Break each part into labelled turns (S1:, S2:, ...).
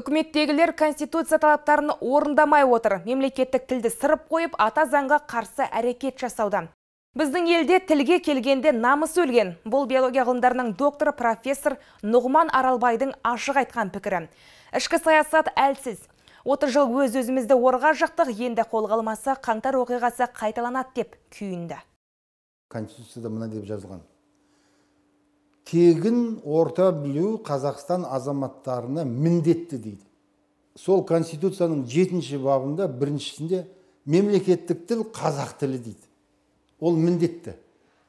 S1: Үкіметтегілер конституция талаптарын орындамай отыр. Мемлекеттік тілді сырып қойып, ата заңға қарсы әрекет жасауда. Біздің елде тілге келгенде намыс өлген. Бұл биология ғылымдарының докторы профессор Нұғман Аралбайдың ашық айтқан пікірі. Ішкі саясат әлсіз. отыр жыл өз-өзімізді орға жақтық, енді қолғалмаса қалмаса қаңтар оқиғасы қайталанады деп күйінді. Конституцияда мына деп жазылған тегін орта білу қазақстан азаматтарына міндетті дейді сол конституцияның жетінші бабында біріншісінде мемлекеттік тіл қазақ тілі дейді ол міндетті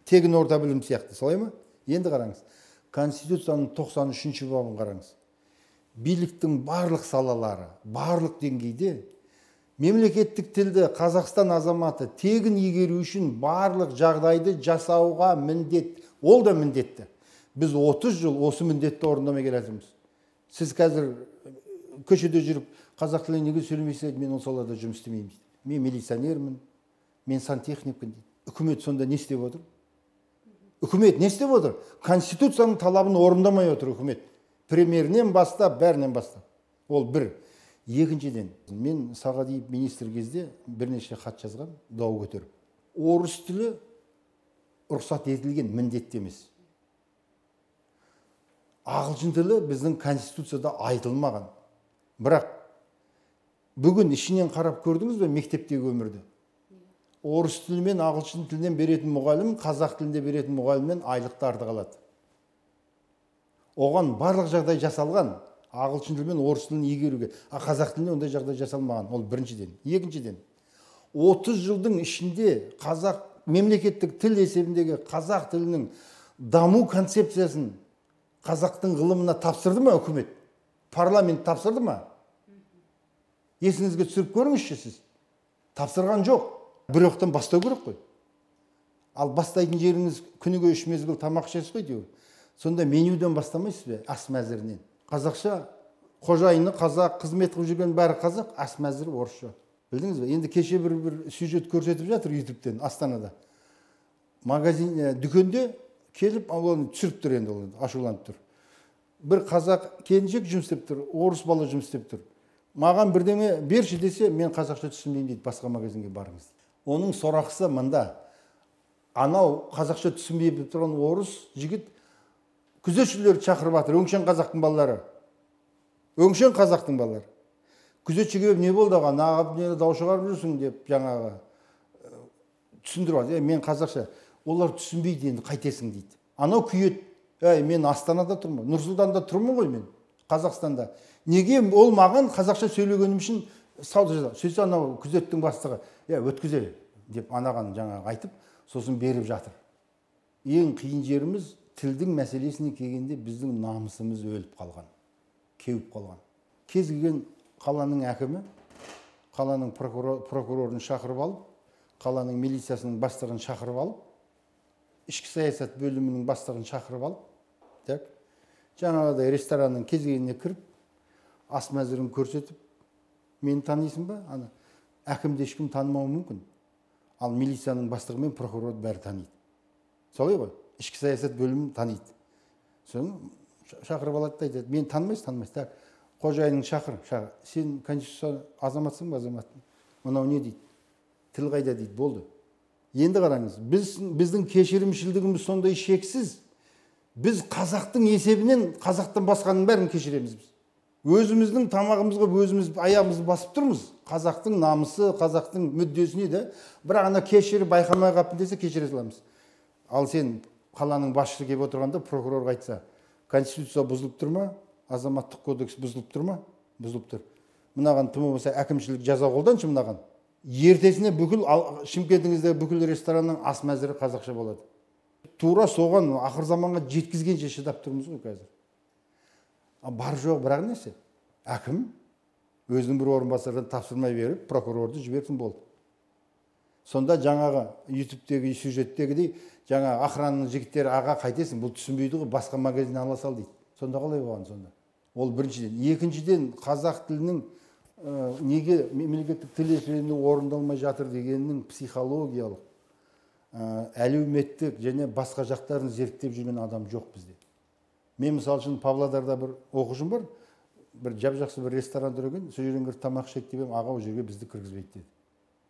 S1: тегін орта білім сияқты солай ма енді қараңыз конституцияның 93 үшінші бабын қараңыз биліктің барлық салалары барлық деңгейде мемлекеттік тілді қазақстан азаматы тегін игеру үшін барлық жағдайды жасауға міндет ол да міндетті біз 30 жыл осы міндетті орындамай келе жатырмыз сіз қазір көшеде жүріп қазақ тілін неге сөйлемейсіз мен ол салада жұмыс істемеймін дейді мен милиционермін мен сантехникпін дейді үкімет сонда не істеп отыр үкімет не істеп отыр конституцияның талабын орындамай отыр үкімет премьерінен бастап бәрінен бастап ол бір екіншіден мен сағадиев министр кезде бірнеше хат жазған дау көтеріп орыс тілі рұқсат етілген міндетті емес ағылшын тілі біздің конституцияда айтылмаған бірақ бүгін ішінен қарап көрдіңіз бе мектептегі өмірді орыс тілі мен ағылшын тілінен беретін мұғалім қазақ тілінде беретін мұғалімнен айлықты артық алады оған барлық жағдай жасалған ағылшын тілі мен орыс тілін игеруге а қазақ тілінде ондай жағдай жасалмаған ол біріншіден екіншіден 30 жылдың ішінде қазақ мемлекеттік тіл есебіндегі қазақ тілінің даму концепциясын қазақтың ғылымына тапсырды ма үкімет парламент тапсырды ма есіңізге түсіріп көріңізші сіз тапсырған жоқ бір оқтан бастау керек қой ал бастайтын жеріңіз күніге үш мезгіл тамақ ішесіз ғой әйтеуір сонда менюден бастамайсыз ба ас мәзірінен қазақша қожайыны қазақ қызмет қылып жүрген бәрі қазақ ас мәзірі орысша білдіңіз ба енді кеше бір бір сюжет көрсетіп жатыр ютубтен астанада магазин дүкенде келіп оны түсіріп тұр енді ол ашуланып тұр бір қазақ келіншек жұмыс істеп тұр орыс бала жұмыс істеп тұр маған бірдеңе берші десе мен қазақша түсінбеймін дейді басқа магазинге барыңыз оның сорақысы мында анау қазақша түсінбей тұрған орыс жігіт күзетшілерді шақырып жатыр өңшең қазақтың балалары өңшең қазақтың балалары күзетшіге не болды аға нағып дау шығарып жүрсің деп жаңағы э, түсіндіріп жатыр е мен қазақша олар түсінбейді енді қайтесің дейді анау күйеді әй мен астанада тұрмын нұр сұлтанда тұрмын ғой мен қазақстанда неге ол маған қазақша сөйлегенім үшін сауда жаза сөйтсе анау күзеттің бастығы иә өткізе деп анаған жаңағы айтып сосын беріп жатыр ең қиын жеріміз тілдің мәселесіне келгенде біздің намысымыз өліп қалған кеуіп қалған кез келген қаланың әкімі қаланың прокурорын шақырып алып қаланың милициясының бастығын шақырып алып ішкі саясат бөлімінің бастығын шақырып алып так жаңағыдай ресторанның кез кіріп ас мәзірін көрсетіп мені танисың ба ана әкімді ешкім танымауы мүмкін ал милицияның бастығы мен прокурорды бәрі таниды солай ғой ішкі саясат бөлімін таниды соны шақырып алады да айтады мені танымайсыз танымайсыз так қожайының шақыр сен конституция азаматсың ба мынау не дейді тіл қайда дейді болды енді қараңыз біз біздің кешірімшілдігіміз сондай шексіз біз қазақтың есебінен қазақтан басқаның бәрін кешіреміз біз өзіміздің тамағымызға өзіміз аяғымызды басып тұрмыз қазақтың намысы қазақтың мүддесіне да бірақ ана кешіріп байқамай қалыппын десе кешіре саламыз ал сен қаланың басшысы келіп отырғанда прокурорға айтса конституция бұзылып тұр ма азаматтық кодекс бұзылып тұр ма бұзылып тұр мынаған тым болмаса әкімшілік жаза қолданшы мынаған ертесіне бүкіл шымкентіңіздегі бүкіл ресторанның ас мәзірі қазақша болады тура соған ақыр заманға жеткізгенше шыдап тұрмыз ғой қазір а бар жоқ бірақ нәрсе әкім өзінің бір орынбасарына тапсырма беріп прокурорды жіберсін болды сонда жаңағы ютубтегі сюжеттегідей жаңа охрананың жігіттері аға қайтесің бұл түсінбейді ғой басқа магазиннен ала сал дейді сонда қалай болған сонда ол біріншіден екіншіден қазақ тілінің Э, неге мемлекеттік тіл орындалмай жатыр дегеннің психологиялық э, әлеуметтік және басқа жақтарын зерттеп жүрген адам жоқ бізде мен мысалы үшін павлодарда бір оқушым бар бір жап жақсы бір ресторан тұр екен сол жерден кіріп тамақ ішейік деп едім аға ол жерге бізді кіргізбейді деді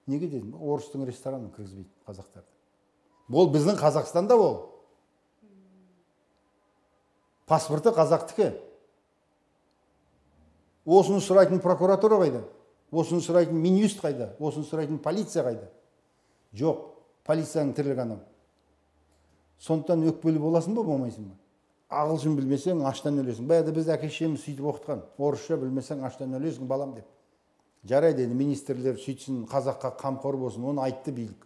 S1: неге дедім орыстың ресторанын кіргізбейді қазақтарды ол біздің қазақстанда ол паспорты қазақтікі осыны сұрайтын прокуратура қайда осыны сұрайтын минюст қайда осыны сұрайтын полиция қайда жоқ полицияның тірлігі анау сондықтан өкпелі боласың ба болмайсың ба ағылшын білмесең аштан өлесің баяғыда бізді әке шешеміз сөйтіп оқытқан орысша білмесең аштан өлесің балам деп жарайды енді министрлер сөйтсін қазаққа қамқор болсын оны айтты билік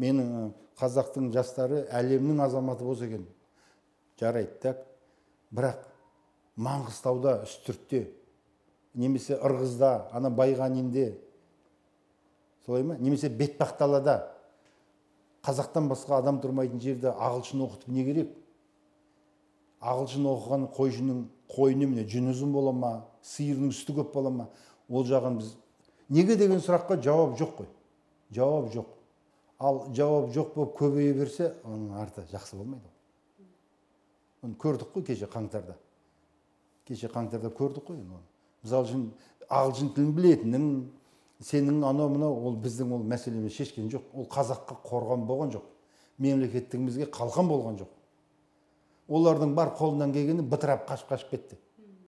S1: менің қазақтың жастары әлемнің азаматы болса екен жарайды так бірақ маңғыстауда үстіртте немесе ырғызда ана байғанинде солай ма немесе бетпақдалада қазақтан басқа адам тұрмайтын жерде ағылшын оқытып не керек ағылшын оқыған қойшының қойыны міне жүні ұзын бола ма сиырының сүті көп бола ма ол жағын біз неге деген сұраққа жауап жоқ қой жауап жоқ ал жауап жоқ болып көбейе берсе оның арты жақсы болмайды ғой оны көрдік қой кеше қаңтарда кеше қаңтарда көрдік қой оны мысалы үшін ағылшын тілін білетінің сенің анау мынау ол біздің ол мәселені шешкен жоқ ол қазаққа қорған болған жоқ мемлекеттігімізге қалқан болған жоқ олардың бар қолынан келгені бытырап қашып қашып кетті